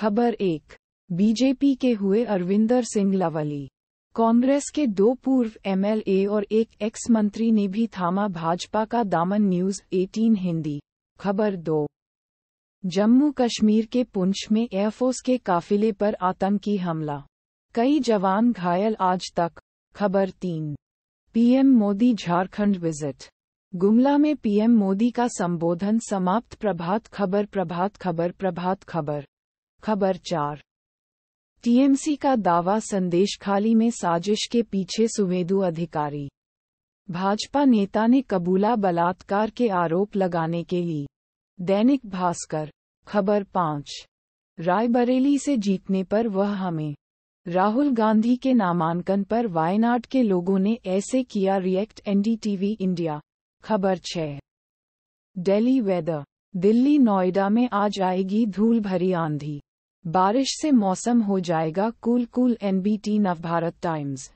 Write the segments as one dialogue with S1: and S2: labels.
S1: खबर एक बीजेपी के हुए अरविंदर सिंह लवली कांग्रेस के दो पूर्व एमएलए और एक एक्स मंत्री ने भी थामा भाजपा का दामन न्यूज 18 हिंदी खबर दो जम्मू कश्मीर के पुंछ में एयरफोर्स के काफिले पर आतंकी हमला कई जवान घायल आज तक खबर तीन पीएम मोदी झारखंड विजिट गुमला में पीएम मोदी का संबोधन समाप्त प्रभात खबर प्रभात खबर प्रभात खबर खबर चार टीएमसी का दावा संदेश खाली में साजिश के पीछे सुवेदु अधिकारी भाजपा नेता ने कबूला बलात्कार के आरोप लगाने के लिए दैनिक भास्कर खबर पाँच रायबरेली से जीतने पर वह हमें राहुल गांधी के नामांकन पर वायनाड के लोगों ने ऐसे किया रिएक्ट एनडीटीवी इंडिया खबर छः डेली वेदर दिल्ली नोएडा में आज आएगी धूल भरी आंधी बारिश से मौसम हो जाएगा cool cool NBT Navbharat Times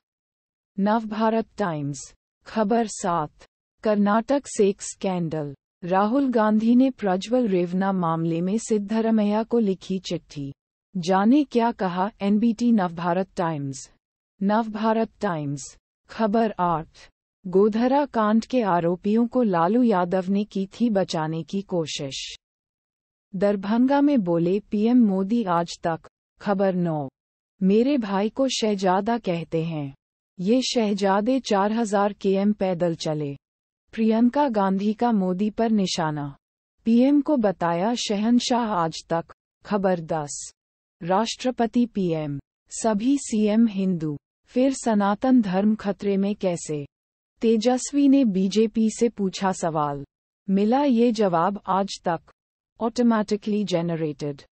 S1: Navbharat Times खबर सात कर्नाटक सेक स्कैंडल राहुल गांधी ने प्रज्वल रेवना मामले में सिद्धरमैया को लिखी चिट्ठी जाने क्या कहा NBT Navbharat Times Navbharat Times खबर आठ गोधरा कांड के आरोपियों को लालू यादव ने की थी बचाने की कोशिश दरभंगा में बोले पीएम मोदी आज तक खबर नौ मेरे भाई को शहजादा कहते हैं ये शहजादे 4000 केएम पैदल चले प्रियंका गांधी का मोदी पर निशाना पीएम को बताया शहनशाह आज तक खबर दस राष्ट्रपति पीएम सभी सीएम हिंदू फिर सनातन धर्म खतरे में कैसे तेजस्वी ने बीजेपी से पूछा सवाल मिला ये जवाब आज तक automatically generated.